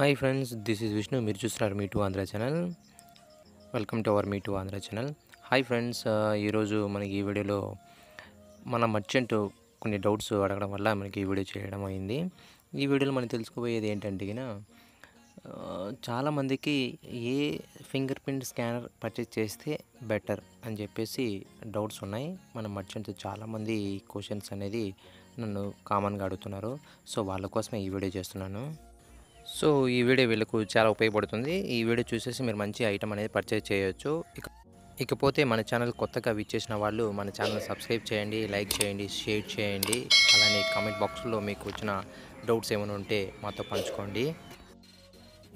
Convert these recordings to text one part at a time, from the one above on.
hi friends this is Vishnu మీరు చూస్తున్నారు me too Andhra channel welcome to our me too Andhra channel hi friends ఈరోజు మనకి ఈ వీడియోలో మన మర్చెంట్ కొన్ని డౌట్స్ అడగడం వల్ల మనకి ఈ వీడియో చేయడం అయింది ఈ వీడియోలో మనం తెలుసుకోబోయేది ఏంటంటే చాలామందికి ఏ ఫింగర్ ప్రింట్ స్కానర్ పర్చేజ్ చేస్తే బెటర్ అని చెప్పేసి డౌట్స్ ఉన్నాయి మన మర్చెంట్ చాలామంది క్వశ్చన్స్ అనేది నన్ను కామన్గా అడుగుతున్నారు సో వాళ్ళ కోసమే ఈ వీడియో చేస్తున్నాను సో ఈ వీడియో వీళ్ళకు చాలా ఉపయోగపడుతుంది ఈ వీడియో చూసేసి మీరు మంచి ఐటమ్ అనేది పర్చేజ్ చేయొచ్చు ఇక ఇకపోతే మన ఛానల్ కొత్తగా విచ్చేసిన వాళ్ళు మన ఛానల్ సబ్స్క్రైబ్ చేయండి లైక్ చేయండి షేర్ చేయండి అలానే కామెంట్ బాక్స్లో మీకు వచ్చిన డౌట్స్ ఏమైనా ఉంటే మాతో పంచుకోండి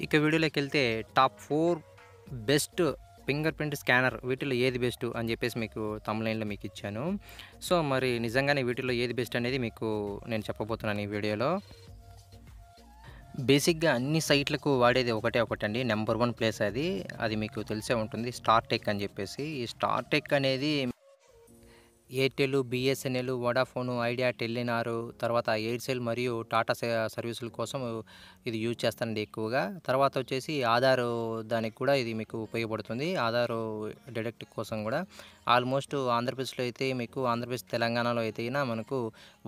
ఇక వీడియోలోకి వెళ్తే top four best finger print scanner వీటిలో ఏది బెస్ట్ అని చెప్పేసి మీకు లైన్లో మీకు ఇచ్చాను సో మరి నిజంగానే వీటిలో ఏది బెస్ట్ అనేది మీకు నేను చెప్పబోతున్నాను ఈ వీడియోలో బేసిక్గా అన్ని సైట్లకు వాడేది ఒకటే ఒకటండి నెంబర్ వన్ ప్లేస్ అది అది మీకు తెలిసే ఉంటుంది స్టార్ టెక్ అని చెప్పేసి ఈ స్టార్ టెక్ అనేది Airtel BSNL Vodafone Idea Telenor తర్వాత ఎయిర్సెల్ మరియు టాటా సర్వీసుల కోసం ఇది యూజ్ చేస్తానండి ఎక్కువగా తర్వాత వచ్చేసి ఆధార్ దానికి కూడా ఇది మీకు ఉపయోగపడుతుంది ఆధార్ డిడక్ట్ కోసం కూడా ఆల్మోస్ట్ ఆంధ్రప్రదేశ్లో అయితే మీకు ఆంధ్రప్రదేశ్ తెలంగాణలో అయితే మనకు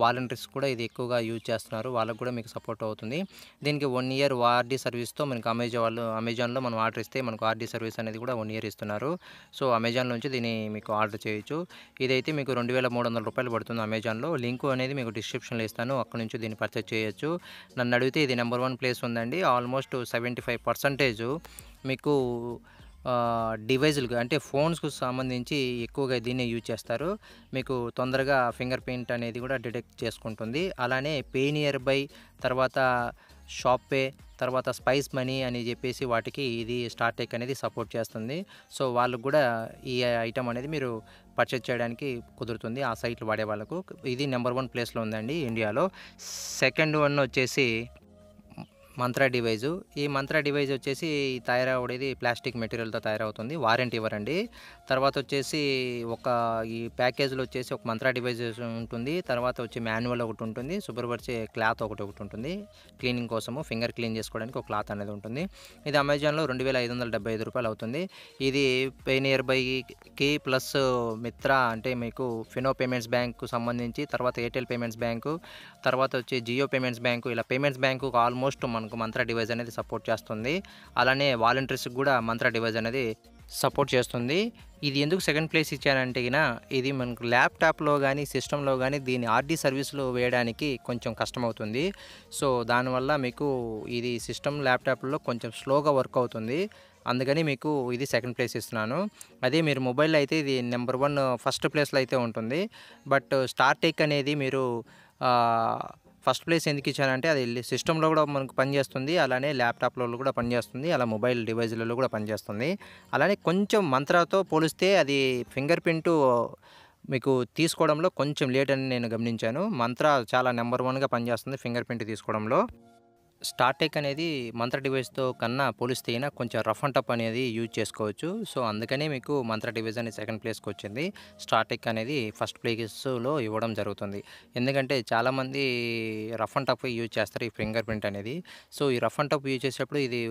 వాలంటీర్స్ కూడా ఇది ఎక్కువగా యూజ్ చేస్తున్నారు వాళ్ళకు కూడా మీకు సపోర్ట్ అవుతుంది దీనికి వన్ ఇయర్ ఆర్డీ సర్వీస్తో మనకు అమెజాన్ వాళ్ళు అమెజాన్లో మనం ఆర్డర్ ఇస్తే మనకు ఆర్డీ సర్వీస్ అనేది కూడా వన్ ఇయర్ ఇస్తున్నారు సో అమెజాన్ నుంచి దీన్ని మీకు ఆర్డర్ చేయొచ్చు ఇదైతే మీకు రెండు వేల మూడు వందల రూపాయలు పడుతుంది అమెజాన్లో లింక్ అనేది మీకు డిస్క్రిప్షన్లో ఇస్తాను అక్కడ నుంచి దీన్ని పర్చేజ్ చేయొచ్చు నన్ను అడిగితే ఇది నెంబర్ వన్ ప్లేస్ ఉందండి ఆల్మోస్ట్ సెవెంటీ ఫైవ్ మీకు డివైజులు అంటే ఫోన్స్కు సంబంధించి ఎక్కువగా దీన్ని యూజ్ చేస్తారు మీకు తొందరగా ఫింగర్ ప్రింట్ అనేది కూడా డిటెక్ట్ చేసుకుంటుంది అలానే పే బై తర్వాత షాప్ పే తర్వాత స్పైస్ మనీ అని చెప్పేసి వాటికి ఇది స్టార్టెక్ అనేది సపోర్ట్ చేస్తుంది సో వాళ్ళకు కూడా ఈ ఐటమ్ అనేది మీరు పర్చేజ్ చేయడానికి కుదురుతుంది ఆ సైట్లు వాడే వాళ్ళకు ఇది నెంబర్ వన్ ప్లేస్లో ఉందండి ఇండియాలో సెకండ్ వన్ వచ్చేసి మంత్ర డివైజు ఈ మంత్ర డివైజ్ వచ్చేసి తయారవడేది ప్లాస్టిక్ మెటీరియల్తో తయారవుతుంది వారంటీ ఇవ్వరండి తర్వాత వచ్చేసి ఒక ఈ ప్యాకేజ్లో వచ్చేసి ఒక మంత్ర డివైజ్ ఉంటుంది తర్వాత వచ్చి మాన్యువల్ ఒకటి ఉంటుంది శుభ్రపరిచే క్లాత్ ఒకటి ఒకటి ఉంటుంది క్లీనింగ్ కోసము ఫింగర్ క్లీన్ చేసుకోవడానికి ఒక క్లాత్ అనేది ఉంటుంది ఇది అమెజాన్లో రెండు వేల ఐదు వందల డెబ్బై ఐదు రూపాయలు అవుతుంది ఇది పేనియర్ బైకి ప్లస్ మిత్ర అంటే మీకు ఫినో పేమెంట్స్ బ్యాంకు సంబంధించి తర్వాత ఎయిర్టెల్ పేమెంట్స్ బ్యాంకు తర్వాత వచ్చి జియో పేమెంట్స్ బ్యాంకు ఇలా పేమెంట్స్ బ్యాంకు ఆల్మోస్ట్ మన మనకు మంత్ర డివైజ్ అనేది సపోర్ట్ చేస్తుంది అలానే వాలంటీర్స్కి కూడా మంత్ర డివైజ్ అనేది సపోర్ట్ చేస్తుంది ఇది ఎందుకు సెకండ్ ప్లేస్ ఇచ్చానంటే ఇది మనకు ల్యాప్టాప్లో కానీ సిస్టంలో కానీ దీని ఆర్డీ సర్వీస్లో వేయడానికి కొంచెం కష్టమవుతుంది సో దానివల్ల మీకు ఇది సిస్టమ్ ల్యాప్టాప్లో కొంచెం స్లోగా వర్క్ అవుతుంది అందుకని మీకు ఇది సెకండ్ ప్లేస్ ఇస్తున్నాను అదే మీరు మొబైల్లో అయితే ఇది నెంబర్ వన్ ఫస్ట్ ప్లేస్లో అయితే ఉంటుంది బట్ స్టార్ టెక్ అనేది మీరు ఫస్ట్ ప్లేస్ ఎందుకు ఇచ్చారంటే అది సిస్టంలో కూడా మనకు పనిచేస్తుంది అలానే ల్యాప్టాప్లలో కూడా పనిచేస్తుంది అలా మొబైల్ డివైజ్లలో కూడా పనిచేస్తుంది అలానే కొంచెం మంత్రాతో పోలిస్తే అది ఫింగర్ ప్రింట్ మీకు తీసుకోవడంలో కొంచెం లేట్ అని నేను గమనించాను మంత్ర చాలా నెంబర్ వన్గా పనిచేస్తుంది ఫింగర్ ప్రింట్ తీసుకోవడంలో స్టార్టెక్ అనేది మంత్ర డివైస్తో కన్నా పోలిస్తే అయినా కొంచెం రఫ్ అండ్ టప్ అనేది యూజ్ చేసుకోవచ్చు సో అందుకనే మీకు మంత్ర డివైస్ అనేది సెకండ్ ప్లేస్కి వచ్చింది స్టార్టెక్ అనేది ఫస్ట్ ప్లేస్లో ఇవ్వడం జరుగుతుంది ఎందుకంటే చాలామంది రఫ్ అండ్ టప్ యూజ్ చేస్తారు ఈ ఫింగర్ ప్రింట్ అనేది సో ఈ రఫ్ అండ్ టప్ యూజ్ చేసేటప్పుడు ఇది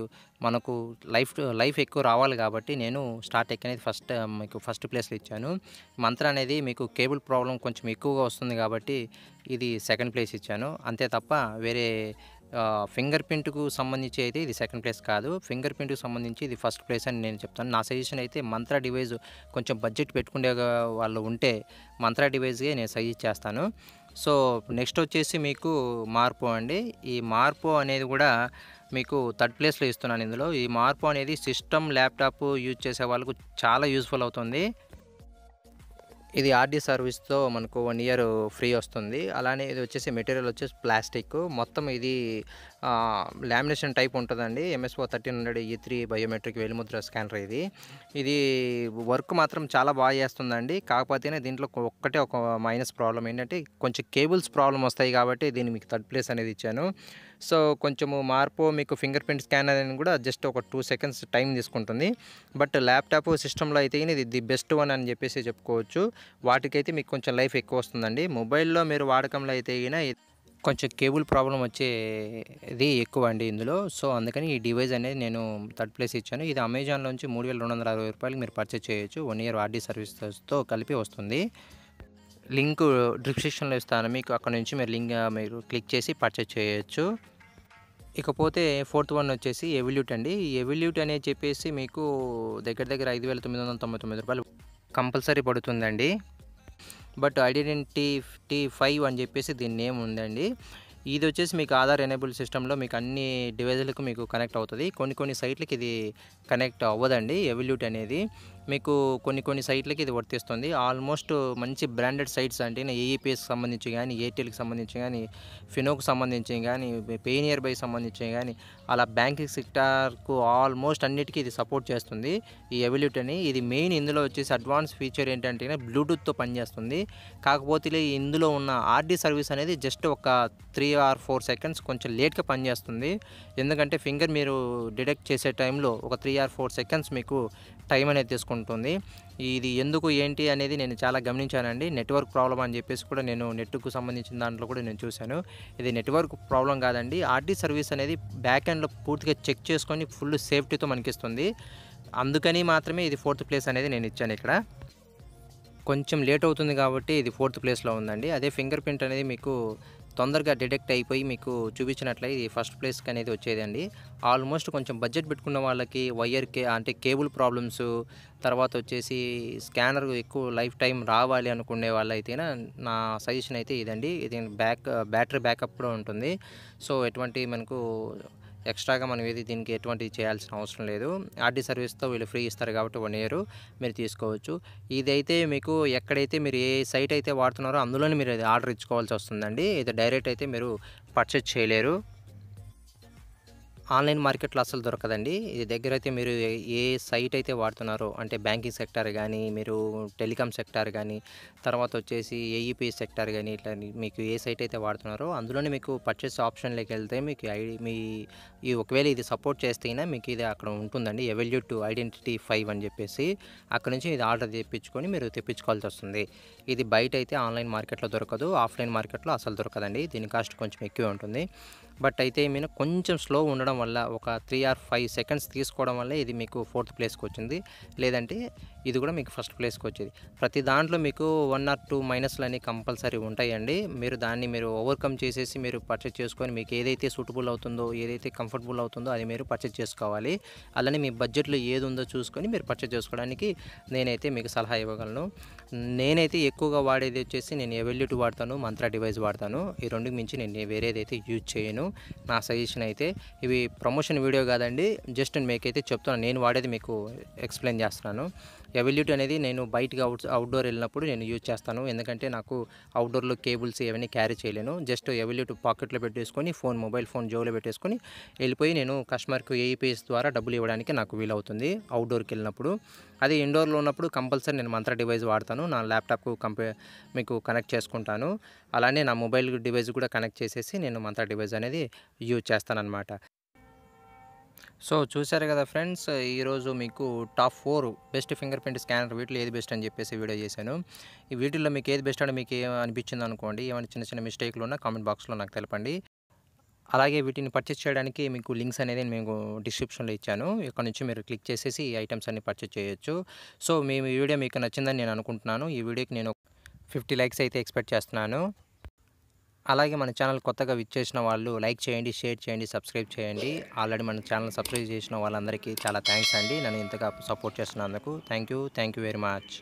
మనకు లైఫ్ లైఫ్ ఎక్కువ రావాలి కాబట్టి నేను స్టార్టెక్ అనేది ఫస్ట్ మీకు ఫస్ట్ ప్లేస్లో ఇచ్చాను మంత్ర అనేది మీకు కేబుల్ ప్రాబ్లం కొంచెం ఎక్కువగా వస్తుంది కాబట్టి ఇది సెకండ్ ప్లేస్ ఇచ్చాను అంతే తప్ప వేరే ఫింగర్ ప్రింట్కు సంబంధించి అయితే ఇది సెకండ్ ప్లేస్ కాదు ఫింగర్ ప్రింట్కి సంబంధించి ఇది ఫస్ట్ ప్లేస్ అని నేను చెప్తాను నా సజెషన్ అయితే మంత్ర డివైజ్ కొంచెం బడ్జెట్ పెట్టుకునే వాళ్ళు ఉంటే మంత్ర డివైజ్గా నేను సజెస్ట్ చేస్తాను సో నెక్స్ట్ వచ్చేసి మీకు మార్పు అండి ఈ మార్పు అనేది కూడా మీకు థర్డ్ ప్లేస్లో ఇస్తున్నాను ఇందులో ఈ మార్పు అనేది సిస్టమ్ ల్యాప్టాప్ యూజ్ చేసే వాళ్ళకు చాలా యూజ్ఫుల్ అవుతుంది ఇది ఆర్డీ సర్వీస్తో మనకు వన్ ఇయర్ ఫ్రీ వస్తుంది అలానే ఇది వచ్చేసి మెటీరియల్ వచ్చేసి ప్లాస్టిక్ మొత్తం ఇది లామినేషన్ టైప్ ఉంటుందండి MSO thirteen hundred E three biometric వెలుముద్ర స్కానర్ ఇది ఇది వర్క్ మాత్రం చాలా బాగా చేస్తుందండి కాకపోతేనే దీంట్లో ఒక్కటే ఒక మైనస్ ప్రాబ్లం ఏంటంటే కొంచెం కేబుల్స్ ప్రాబ్లం వస్తాయి కాబట్టి దీన్ని మీకు థర్డ్ ప్లేస్ అనేది ఇచ్చాను సో కొంచెము మార్పు మీకు ఫింగర్ ప్రింట్ స్కానర్ అని కూడా జస్ట్ ఒక టూ సెకండ్స్ టైం తీసుకుంటుంది బట్ ల్యాప్టాప్ సిస్టంలో అయితే ఇది ది బెస్ట్ వన్ అని చెప్పేసి చెప్పుకోవచ్చు వాటికైతే మీకు కొంచెం లైఫ్ ఎక్కువ వస్తుందండి మొబైల్లో మీరు వాడకంలో అయితే కొంచెం కేబుల్ ప్రాబ్లం వచ్చేది ఎక్కువ అండి ఇందులో సో అందుకని ఈ డివైస్ అనేది నేను థర్డ్ ప్లేస్ ఇచ్చాను ఇది అమెజాన్లోంచి మూడు వేల రెండు వందల అరవై రూపాయలకి మీరు పర్చేస్ చేయొచ్చు వన్ ఇయర్ ఆర్డీ సర్వీసెస్తో కలిపి వస్తుంది లింక్ డిస్క్రిప్షన్లో ఇస్తాను మీకు అక్కడ నుంచి మీరు లింక్ మీరు క్లిక్ చేసి పర్చేజ్ చేయొచ్చు ఇకపోతే ఫోర్త్ వన్ వచ్చేసి ఎవల్యూట్ అండి ఎవల్యూట్ అనేది చెప్పేసి మీకు దగ్గర దగ్గర ఐదు వేల తొమ్మిది వందల తొంభై తొమ్మిది రూపాయలు కంపల్సరీ పడుతుందండి బట్ ఐడెంటిటీ ఫైవ్ అని చెప్పేసి దీని నేమ్ ఉందండి ఇది వచ్చేసి మీకు ఆధార్ ఎనేబుల్ సిస్టంలో మీకు అన్ని డివైజులకు మీకు కనెక్ట్ అవుతుంది కొన్ని కొన్ని సైట్లకి ఇది కనెక్ట్ అవ్వదండి ఎవల్యూట్ అనేది మీకు కొన్ని కొన్ని సైట్లకి ఇది వర్తిస్తుంది ఆల్మోస్ట్ మంచి బ్రాండెడ్ సైట్స్ అంటే ఏఈపిఎస్కి e సంబంధించి కానీ ఎయిర్టెల్కి సంబంధించి కానీ ఫినోకి సంబంధించి కానీ పేనియర్ బై సంబంధించి కానీ అలా బ్యాంకింగ్ సెక్టార్కు ఆల్మోస్ట్ అన్నిటికీ ఇది సపోర్ట్ చేస్తుంది ఈ ఎవల్యూట్ అని ఇది మెయిన్ ఇందులో వచ్చేసి అడ్వాన్స్ ఫీచర్ ఏంటంటే బ్లూటూత్తో పనిచేస్తుంది కాకపోతే ఇందులో ఉన్న ఆర్డీ సర్వీస్ అనేది జస్ట్ ఒక త్రీ ఆర్ ఫోర్ సెకండ్స్ కొంచెం లేట్గా పనిచేస్తుంది ఎందుకంటే ఫింగర్ మీరు డిటెక్ట్ చేసే టైంలో ఒక త్రీ ఆర్ ఫోర్ సెకండ్స్ మీకు టైం అనేది తీసుకుంటుంది ఇది ఎందుకు ఏంటి అనేది నేను చాలా గమనించానండి నెట్వర్క్ ప్రాబ్లం అని చెప్పేసి కూడా నేను నెట్కు సంబంధించిన దాంట్లో కూడా నేను చూశాను ఇది నెట్వర్క్ ప్రాబ్లం కాదండి ఆర్టీ సర్వీస్ అనేది బ్యాక్ ఎండ్లో పూర్తిగా చెక్ చేసుకొని ఫుల్ సేఫ్టీతో మనకిస్తుంది అందుకని మాత్రమే ఇది ఫోర్త్ ప్లేస్ అనేది నేను ఇచ్చాను ఇక్కడ కొంచెం లేట్ అవుతుంది కాబట్టి ఇది ఫోర్త్ ప్లేస్లో ఉందండి అదే ఫింగర్ ప్రింట్ అనేది మీకు తొందరగా డిటెక్ట్ అయిపోయి మీకు చూపించినట్లయితే ఇది ఫస్ట్ ప్లేస్కి అనేది వచ్చేదండి ఆల్మోస్ట్ కొంచెం బడ్జెట్ పెట్టుకున్న వాళ్ళకి వైర్ కే అంటే కేబుల్ ప్రాబ్లమ్స్ తర్వాత వచ్చేసి స్కానర్ ఎక్కువ లైఫ్ టైం రావాలి అనుకునే వాళ్ళైతేనా నా సజెషన్ అయితే ఇదండి ఇది బ్యాక్ బ్యాటరీ బ్యాకప్ కూడా ఉంటుంది సో ఎటువంటి మనకు ఎక్స్ట్రాగా మనం ఏది దీనికి ఎటువంటి చేయాల్సిన అవసరం లేదు ఆర్డీ సర్వీస్తో వీళ్ళు ఫ్రీ ఇస్తారు కాబట్టి వన్ ఇయర్ మీరు తీసుకోవచ్చు ఇదైతే మీకు ఎక్కడైతే మీరు ఏ సైట్ అయితే వాడుతున్నారో అందులోనే మీరు ఆర్డర్ ఇచ్చుకోవాల్సి వస్తుందండి ఇది డైరెక్ట్ అయితే మీరు పర్చేజ్ చేయలేరు ఆన్లైన్ మార్కెట్లో అసలు దొరకదండి ఇది దగ్గర అయితే మీరు ఏ సైట్ అయితే వాడుతున్నారో అంటే బ్యాంకింగ్ సెక్టార్ కానీ మీరు టెలికామ్ సెక్టార్ కానీ తర్వాత వచ్చేసి ఏఈపీ సెక్టార్ కానీ ఇట్లా మీకు ఏ సైట్ అయితే వాడుతున్నారో అందులోనే మీకు పర్చేస్ ఆప్షన్లోకి వెళ్తే మీకు ఐడి మీ ఈ ఒకవేళ ఇది సపోర్ట్ అయినా మీకు ఇది అక్కడ ఉంటుందండి ఎవెల్యూ టు ఐడెంటిటీ ఫైవ్ అని చెప్పేసి అక్కడ నుంచి ఇది ఆర్డర్ తెప్పించుకొని మీరు తెప్పించుకోవాల్సి వస్తుంది ఇది బయట అయితే ఆన్లైన్ మార్కెట్లో దొరకదు ఆఫ్లైన్ మార్కెట్లో అసలు దొరకదండి దీని కాస్ట్ కొంచెం ఎక్కువే ఉంటుంది బట్ అయితే మీరు కొంచెం స్లో ఉండడం వల్ల ఒక త్రీ ఆర్ ఫైవ్ సెకండ్స్ తీసుకోవడం వల్ల ఇది మీకు ఫోర్త్ ప్లేస్కి వచ్చింది లేదంటే ఇది కూడా మీకు ఫస్ట్ ప్లేస్కి వచ్చేది ప్రతి దాంట్లో మీకు వన్ ఆర్ టూ మైనస్లు అనేవి కంపల్సరీ ఉంటాయండి మీరు దాన్ని మీరు ఓవర్కమ్ చేసేసి మీరు పర్చేస్ చేసుకొని మీకు ఏదైతే సూటబుల్ అవుతుందో ఏదైతే కంఫర్టబుల్ అవుతుందో అది మీరు పర్చేజ్ చేసుకోవాలి అలానే మీ బడ్జెట్లో ఏది ఉందో చూసుకొని మీరు పర్చేస్ చేసుకోవడానికి నేనైతే మీకు సలహా ఇవ్వగలను నేనైతే ఎక్కువగా వాడేది వచ్చేసి నేను ఎవెల్యూట్ వాడతాను మంత్రా డివైస్ వాడతాను ఈ రెండు మించి నేను వేరేదైతే యూజ్ చేయను నా సజెషన్ అయితే ఇవి ప్రమోషన్ వీడియో కాదండి జస్ట్ మీకైతే చెప్తున్నాను నేను వాడేది మీకు ఎక్స్ప్లెయిన్ చేస్తున్నాను ఎవల్యూట్ అనేది నేను బయటకి అవుట్ అవుట్డోర్ వెళ్ళినప్పుడు నేను యూజ్ చేస్తాను ఎందుకంటే నాకు అవుట్డోర్లో కేబుల్స్ ఏవన్నీ క్యారీ చేయలేను జస్ట్ ఎవల్యూట్ పాకెట్లో పెట్టేసుకొని ఫోన్ మొబైల్ ఫోన్ జోలో పెట్టేసుకొని వెళ్ళిపోయి నేను కస్టమర్కు ఏఈపీఎస్ ద్వారా డబ్బులు ఇవ్వడానికి నాకు వీలవుతుంది అవుట్డోర్కి వెళ్ళినప్పుడు అదే ఇండోర్లో ఉన్నప్పుడు కంపల్సరీ నేను మంత్ర డివైస్ వాడతాను నా ల్యాప్టాప్కు కంపే మీకు కనెక్ట్ చేసుకుంటాను అలానే నా మొబైల్ డివైస్ కూడా కనెక్ట్ చేసేసి నేను మంత్ర డివైస్ అనేది యూజ్ చేస్తాను అనమాట సో చూశారు కదా ఫ్రెండ్స్ ఈరోజు మీకు top four best finger print scanner వీటిలో ఏది బెస్ట్ అని చెప్పేసి వీడియో చేశాను ఈ వీటిల్లో మీకు ఏది బెస్ట్ అని మీకు అనిపించింది అనుకోండి ఏమైనా చిన్న చిన్న మిస్టేక్లు ఉన్నా కామెంట్ బాక్స్లో నాకు తెలపండి అలాగే వీటిని పర్చేస్ చేయడానికి మీకు లింక్స్ అనేది మేము డిస్క్రిప్షన్లో ఇచ్చాను ఇక్కడ నుంచి మీరు క్లిక్ చేసేసి ఈ ఐటమ్స్ అన్ని పర్చేస్ చేయొచ్చు సో మేము ఈ వీడియో మీకు నచ్చిందని నేను అనుకుంటున్నాను ఈ వీడియోకి నేను ఫిఫ్టీ లైక్స్ అయితే ఎక్స్పెక్ట్ చేస్తున్నాను అలాగే మన ఛానల్ కొత్తగా విచ్చేసిన వాళ్ళు లైక్ చేయండి షేర్ చేయండి సబ్స్క్రైబ్ చేయండి ఆల్రెడీ మన ఛానల్ సబ్స్క్రైబ్ చేసిన వాళ్ళందరికీ చాలా థ్యాంక్స్ అండి నన్ను ఇంతగా సపోర్ట్ చేస్తున్నందుకు thank you thank you very much